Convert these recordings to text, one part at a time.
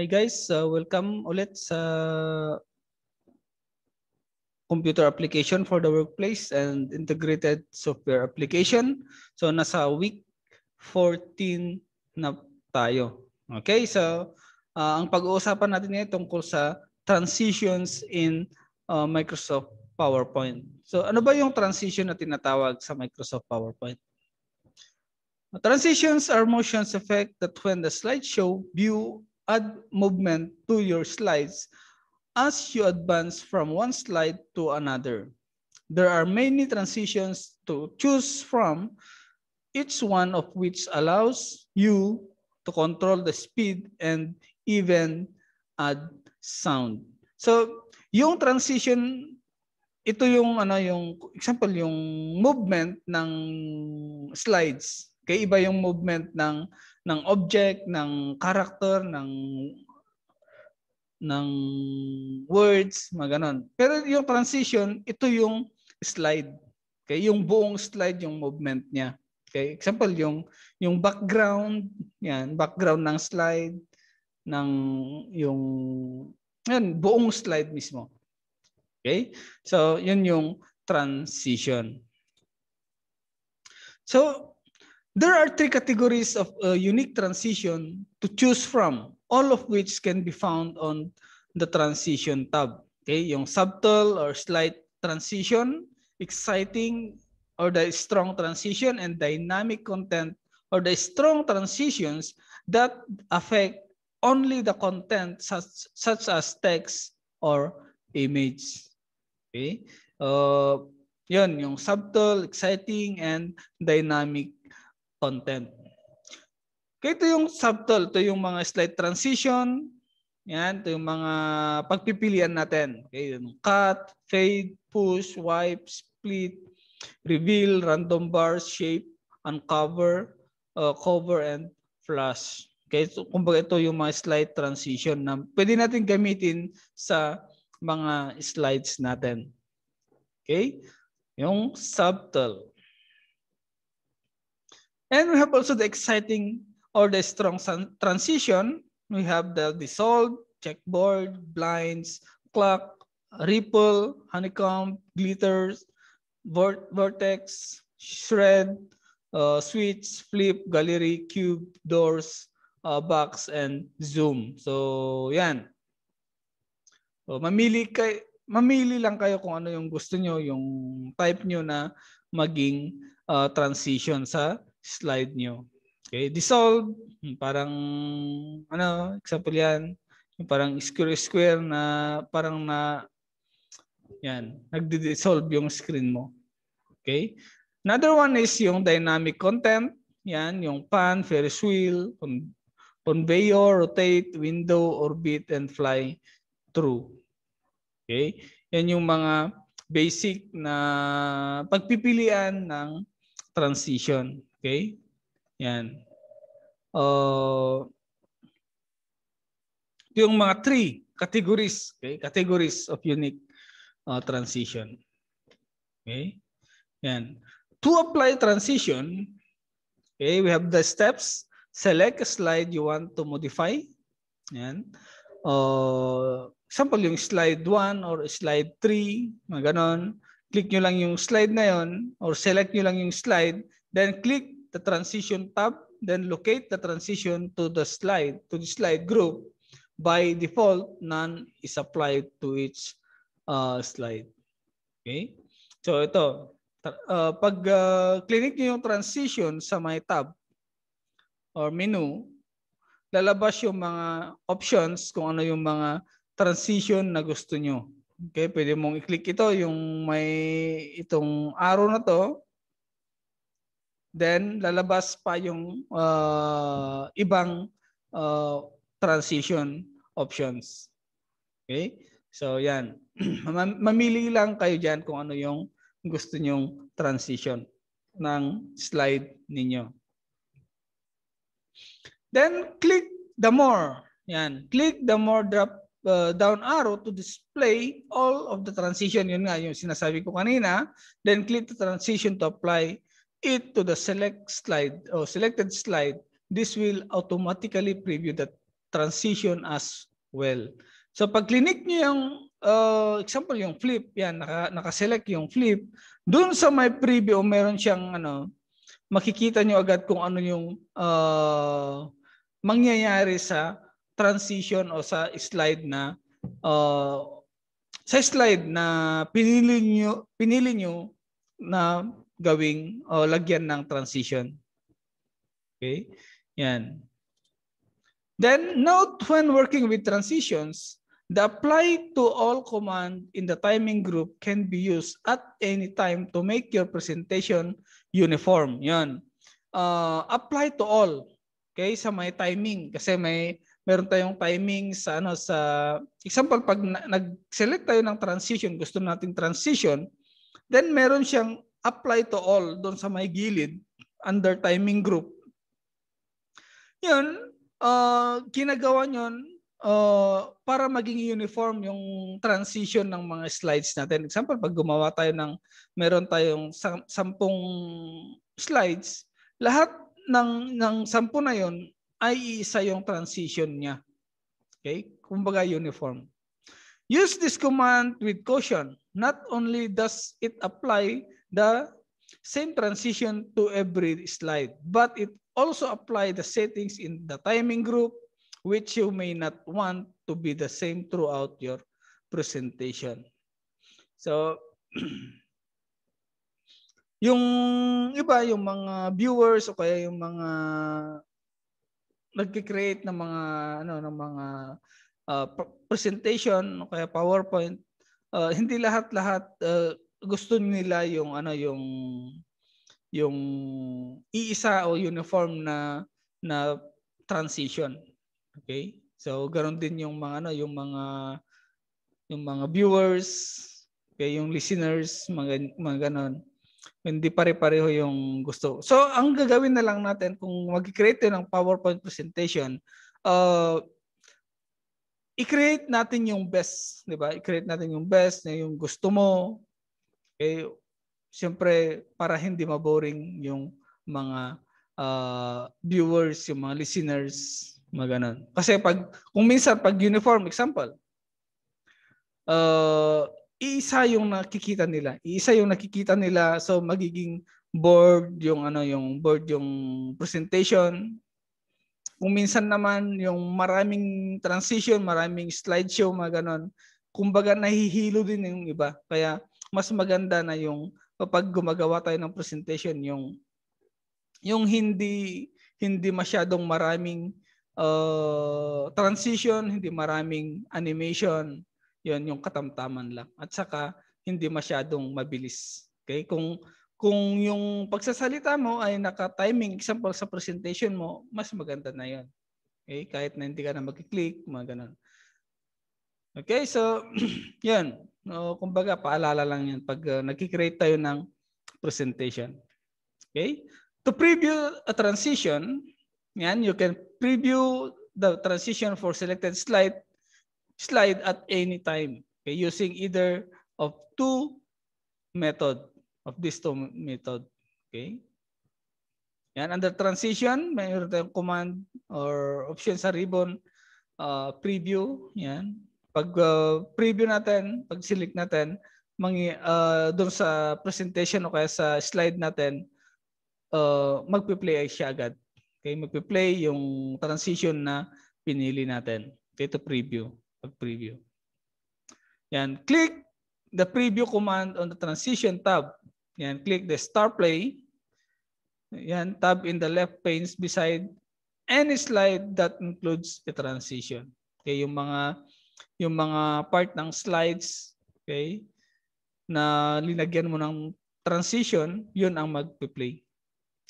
Hi guys, uh, welcome ulit sa computer application for the workplace and integrated software application. So nasa week 14 na tayo. Okay, so uh, ang pag-uusapan natin ngayon tungkol sa transitions in uh, Microsoft PowerPoint. So ano ba yung transition na tinatawag sa Microsoft PowerPoint? Transitions are motions effect that when the slideshow, view, add movement to your slides as you advance from one slide to another. There are many transitions to choose from, each one of which allows you to control the speed and even add sound. So, yung transition ito yung ano yung example yung movement ng slides kaya iba yung movement ng ng object, ng character, ng ng words, maganon. Pero yung transition, ito yung slide. Okay, yung buong slide yung movement niya. Okay, example yung yung background, yan, background ng slide ng yung yan, buong slide mismo. Okay? So, yun yung transition. So, There are three categories of a uh, unique transition to choose from, all of which can be found on the transition tab. Okay, yung subtle or slight transition, exciting or the strong transition, and dynamic content or the strong transitions that affect only the content such, such as text or image. Okay? Uh, yun, yung subtle, exciting, and dynamic content. Kaya ito yung subtle, ito yung mga slide transition, yan, ito yung mga pagpipilian natin. Okay, yung cut, fade, push, wipe, split, reveal, random bars, shape, uncover, uh, cover, and flash. Okay, so, kumbaga ito yung mga slide transition na pwede natin gamitin sa mga slides natin. Okay? Yung subtle. And we have also the exciting or the strong transition. We have the dissolved, checkboard, blinds, clock, ripple, honeycomb, glitters, vortex, shred, uh, switch, flip, gallery, cube, doors, uh, box, and zoom. So, yan. So, oh, mamili, kay, mamili lang kayo kung ano yung gusto nyo, yung type nyo na maging uh, transition sa slide nyo. Okay, dissolve, parang ano, example yan, yung parang square-square na parang na yan, nagdi-dissolve yung screen mo. Okay? Another one is yung dynamic content. Yan, yung pan, Ferris wheel, con conveyor, rotate, window, orbit, and fly through. Okay? Yan yung mga basic na pagpipilian ng transition. Okay? Yan. Uh, yung mga three categories, okay? categories of unique uh, transition. Okay? Yan. To apply transition, okay, we have the steps. Select a slide you want to modify. Yan. Uh, example, yung slide 1 or slide 3, mga ganon. Click nyo lang yung slide na yon or select nyo lang yung slide Then click the transition tab, then locate the transition to the slide, to the slide group. By default, none is applied to each uh, slide. Okay? So ito, uh, pag uh, click niyo yung transition sa my tab or menu, lalabas yung mga options kung ano yung mga transition na gusto niyo. Okay, pwede mong i-click ito, yung may itong arrow na to, Then lalabas pa yung uh, ibang uh, transition options. Okay? So yan. Mamili lang kayo diyan kung ano yung gusto nyong transition ng slide ninyo. Then click the more. Yan. Click the more drop uh, down arrow to display all of the transition. Yun nga yung sinasabi ko kanina. Then click the transition to apply it to the select slide or selected slide, this will automatically preview the transition as well. So pag click niyo yung uh, example yung flip, yan naka, naka-select yung flip, doon sa may preview meron siyang ano makikita niyo agad kung ano yung uh, mangyayari sa transition o sa slide na uh, sa slide na pinili niyo pinili niyo na gawing o lagyan ng transition. Okay? Yan. Then note when working with transitions, the apply to all command in the timing group can be used at any time to make your presentation uniform. Yan. Uh, apply to all. Okay, sa may timing kasi may meron tayong timing sa ano sa example pag na, nag-select tayo ng transition, gusto nating transition, then meron siyang apply to all doon sa may gilid under timing group. Yun, uh, kinagawa yun uh, ah, para maging uniform yung transition ng mga slides natin. Example, pag gumawa tayo ng meron tayong sam- sampung slides, lahat ng, ng sampu na yun ay isa yung transition niya. Okay? Kumbaga uniform. Use this command with caution. Not only does it apply the same transition to every slide, but it also apply the settings in the timing group, which you may not want to be the same throughout your presentation. So, yung iba, yung mga viewers o kaya yung mga nagki-create ng mga ano ng mga uh, presentation o kaya PowerPoint, uh, hindi lahat-lahat uh, gusto nila yung ano yung yung iisa o uniform na na transition. Okay? So ganoon din yung mga ano yung mga yung mga viewers, okay, yung listeners, mga mga ganun. Hindi pare-pareho yung gusto. So ang gagawin na lang natin kung mag-create ng PowerPoint presentation, uh, i-create natin yung best, 'di ba? I-create natin yung best na yung gusto mo, Okay? Eh, siyempre, para hindi maboring yung mga uh, viewers, yung mga listeners, mga ganun. Kasi pag, kung minsan pag uniform, example, uh, iisa yung nakikita nila. Iisa yung nakikita nila. So, magiging board yung ano yung board yung presentation kung minsan naman yung maraming transition, maraming slideshow, mga ganon. Kumbaga nahihilo din yung iba. Kaya mas maganda na yung kapag gumagawa tayo ng presentation yung yung hindi hindi masyadong maraming uh, transition, hindi maraming animation, yon yung katamtaman lang. At saka hindi masyadong mabilis. Okay? Kung kung yung pagsasalita mo ay naka-timing example sa presentation mo, mas maganda na yon. Okay? Kahit na hindi ka na magki click mga ganun. Okay, so yun. No, kumbaga, paalala lang yan pag uh, nag-create tayo ng presentation. Okay? To preview a transition, yan, you can preview the transition for selected slide slide at any time okay, using either of two method of these two method. Okay? Yan, under transition, mayroon tayong command or option sa ribbon uh, preview. Yan pag uh, preview natin, pag select natin, mangi, uh, doon sa presentation o kaya sa slide natin, uh, magpe-play siya agad. Okay, magpe-play yung transition na pinili natin. Dito preview, pag preview. Yan, click the preview command on the transition tab. Yan, click the start play. Yan, tab in the left panes beside any slide that includes a transition. Okay, yung mga yung mga part ng slides, okay, na linagyan mo ng transition, yun ang magpe-play.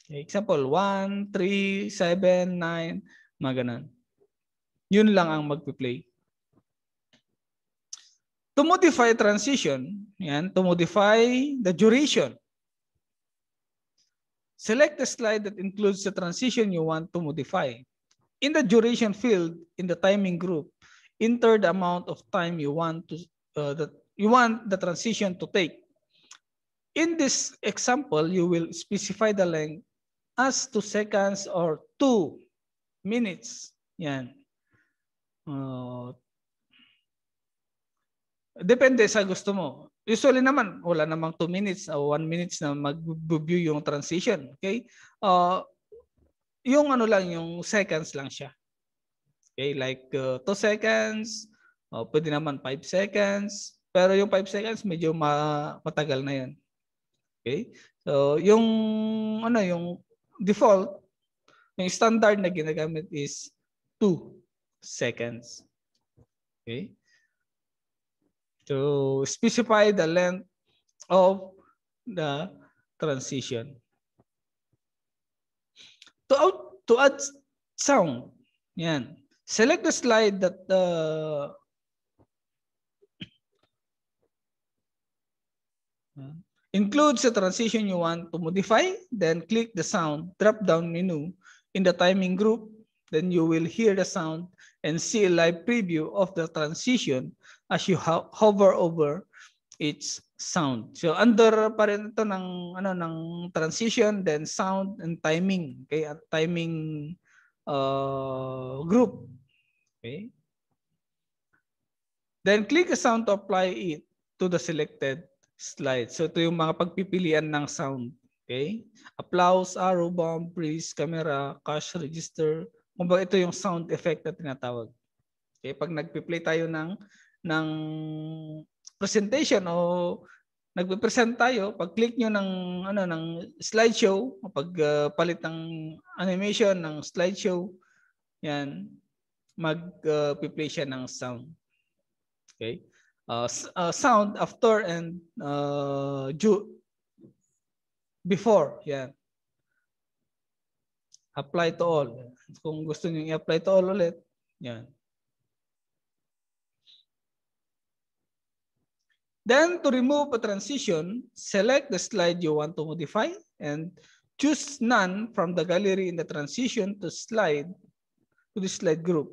Okay, example, 1, 3, 7, 9, mga Yun lang ang magpe-play. To modify transition, yan, to modify the duration. Select the slide that includes the transition you want to modify. In the duration field, in the timing group, enter the amount of time you want to uh, that you want the transition to take. In this example, you will specify the length as 2 seconds or 2 minutes. Yan. Uh, depende sa gusto mo. Usually naman, wala namang 2 minutes o 1 minutes na mag-view yung transition. Okay? Uh, yung ano lang, yung seconds lang siya. Okay, like 2 uh, seconds, o oh, pwede naman 5 seconds, pero yung 5 seconds medyo ma- matagal na yun. Okay? So, yung ano, yung default, yung standard na ginagamit is 2 seconds. Okay? To specify the length of the transition. To out to add sound. Yan. select the slide that uh, includes the transition you want to modify, then click the sound drop-down menu in the timing group. Then you will hear the sound and see a live preview of the transition as you ho hover over its sound. So under pa rin ito ng, ano, ng transition, then sound and timing. Okay, timing uh, group. Okay? Then click a sound to apply it to the selected slide. So ito yung mga pagpipilian ng sound. Okay? Applause, arrow, bomb, breeze, camera, cash register. Kumbaga ito yung sound effect na tinatawag. Okay? Pag nagpiplay tayo ng, ng presentation o nagpe-present tayo, pag click nyo ng ano ng slideshow, pag uh, ah, palit ng animation ng slideshow, yan, mag-play uh, siya ng sound. Okay? Uh, uh, sound after and uh, ju before. Yan. Apply to all. Kung gusto niyo i-apply to all ulit, yan. Then to remove a transition, select the slide you want to modify and choose none from the gallery in the transition to slide to the slide group.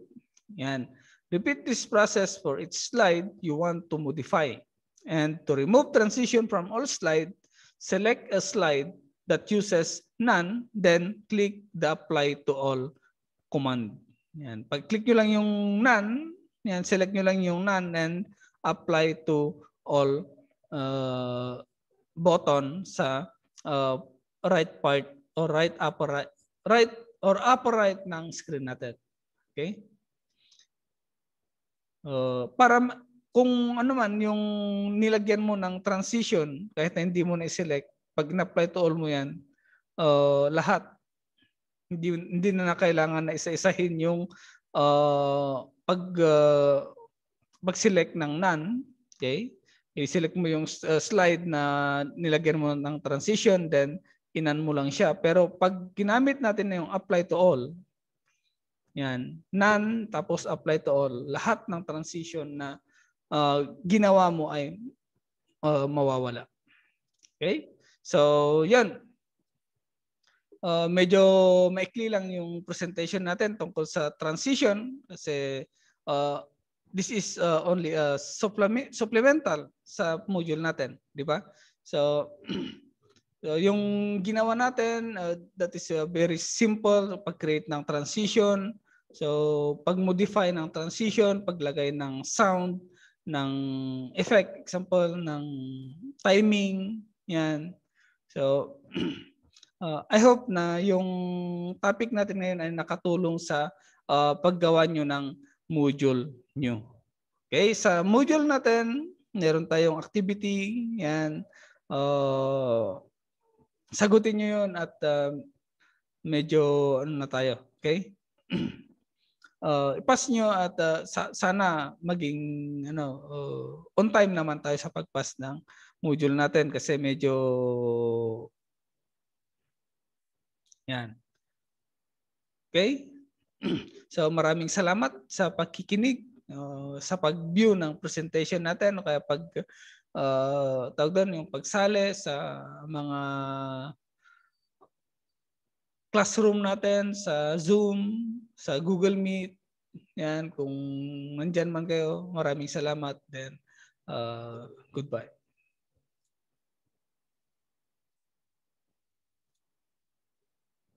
Yan. Repeat this process for each slide you want to modify. And to remove transition from all slide, select a slide that uses none, then click the apply to all command. Yan. Pag-click nyo lang yung none, yan, select nyo lang yung none and apply to all uh, button sa uh, right part or right upper right, right or upper right ng screen natin. Okay? Uh, para kung ano man yung nilagyan mo ng transition kahit na hindi mo na i-select, pag na-apply to all mo yan, uh, lahat hindi hindi na, na kailangan na isa-isahin yung uh, pag uh, pag-select ng none, okay? I-select mo yung uh, slide na nilagyan mo ng transition then inan mo lang siya. Pero pag ginamit natin na yung apply to all, yan. None, tapos apply to all. Lahat ng transition na uh, ginawa mo ay uh, mawawala. Okay? So, yan. Uh, medyo maikli lang yung presentation natin tungkol sa transition kasi uh, this is uh, only a supplement, supplemental sa module natin, di ba? So, So yung ginawa natin, uh, that is a very simple pag-create ng transition So, pag-modify ng transition, paglagay ng sound, ng effect, example, ng timing, yan. So, uh, I hope na yung topic natin ngayon ay nakatulong sa uh, paggawa nyo ng module nyo. Okay, sa module natin, meron tayong activity, yan. Uh, sagutin nyo yun at uh, medyo ano na tayo, okay? uh, oh, ipas nyo at uh, sa- sana maging ano uh, on time naman tayo sa pagpas ng module natin kasi medyo yan. Okay? So maraming salamat sa pagkikinig uh, oh, sa pag-view ng presentation natin o kaya pag uh, tawag doon yung pagsali sa mga classroom natin sa Zoom sa Google Meet. Yan, kung nandyan man kayo, maraming salamat. Then, uh, goodbye.